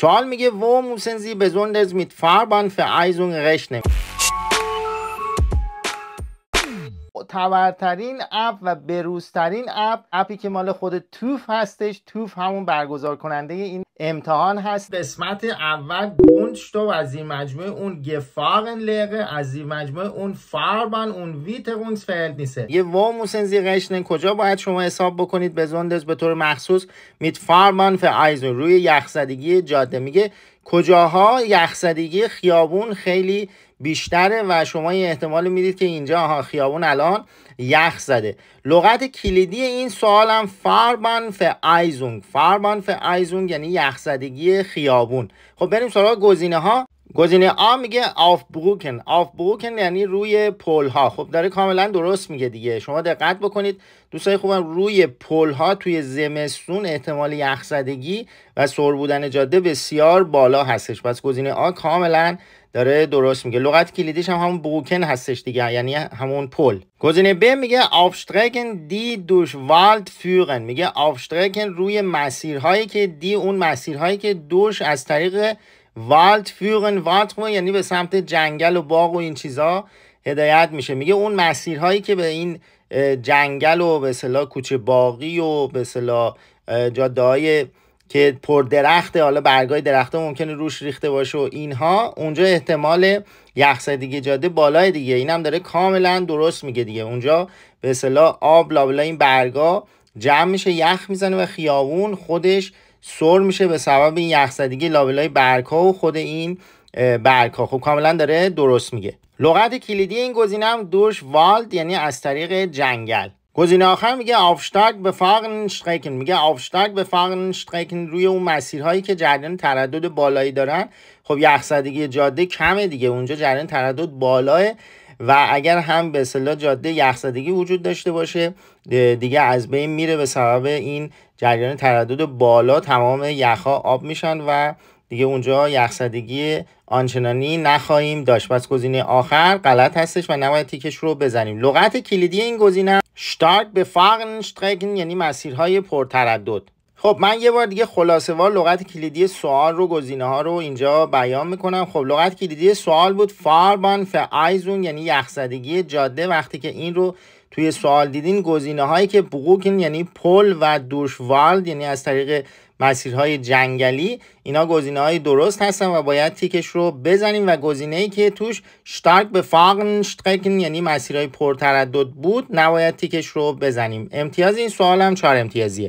سوال میگه wo müssen Sie besonders mit Fahrbahnvereisung rechnen? معتبرترین اپ و بروزترین اپ اپی که مال خود توف هستش توف همون برگزار کننده این امتحان هست قسمت اول گونش تو از این مجموعه اون گفاقن لغه از این مجموعه اون فاربان اون ویترونس فیلد نیسه یه و موسن کجا باید شما حساب بکنید به زندس به طور مخصوص میت فاربان فر آیزون روی یخزدگی جاده میگه کجاها یخزدگی خیابون خیلی بیشتره و شما این احتمال میدید که اینجا ها خیابون الان یخ زده لغت کلیدی این سوال هم فاربان ف آیزونگ فاربان ف آیزونگ یعنی یخ زدگی خیابون خب بریم سراغ گزینه ها گزینه آ میگه آف بروکن آف بروکن یعنی روی پل ها خب داره کاملا درست میگه دیگه شما دقت بکنید دوستای خوبم روی پل ها توی زمستون احتمال یخ زدگی و سر بودن جاده بسیار بالا هستش پس گزینه آ کاملا داره درست میگه لغت کلیدیش هم همون بوکن هستش دیگه یعنی همون پل گزینه ب میگه آفشترکن دی دوش والد فیورن میگه آفشترکن روی مسیرهایی که دی اون مسیرهایی که دوش از طریق والد فیورن والد یعنی به سمت جنگل و باغ و این چیزا هدایت میشه میگه اون مسیرهایی که به این جنگل و به کوچه باقی و به جاده های که پر درخت حالا برگای درخته ممکنه روش ریخته باشه و اینها اونجا احتمال یخزدگی جاده بالای دیگه اینم داره کاملا درست میگه دیگه اونجا به اصطلاح آب لابلا این برگا جمع میشه یخ میزنه و خیابون خودش سر میشه به سبب این یخزدگی لابلای برگا و خود این برگا خب کاملا داره درست میگه لغت کلیدی این گزینه هم دوش والد یعنی از طریق جنگل گزینه آخر میگه آفشتاگ به شترکن میگه آفشتاگ به شترکن روی اون مسیرهایی که جریان تردد بالایی دارن خب یخزدگی جاده کمه دیگه اونجا جریان تردد بالاه و اگر هم به اصطلاح جاده یخزدگی وجود داشته باشه دیگه از بین میره به سبب این جریان تردد بالا تمام یخها آب میشن و دیگه اونجا یخزدگی آنچنانی نخواهیم داشت پس گزینه آخر غلط هستش و نباید تیکش رو بزنیم لغت کلیدی این گزینه شتارک به فاقن یعنی مسیرهای پرتردد خب من یه بار دیگه خلاصه وار لغت کلیدی سوال رو گزینه ها رو اینجا بیان میکنم خب لغت کلیدی سوال بود فاربان آیزون یعنی یخزدگی جاده وقتی که این رو توی سوال دیدین گزینه هایی که بوگوکن یعنی پل و دوشوالد یعنی از طریق مسیرهای جنگلی اینا گزینه های درست هستن و باید تیکش رو بزنیم و گزینه ای که توش شتارک به فاقن شترکن یعنی مسیرهای پرتردد بود نباید تیکش رو بزنیم امتیاز این سوال هم چهار امتیازیه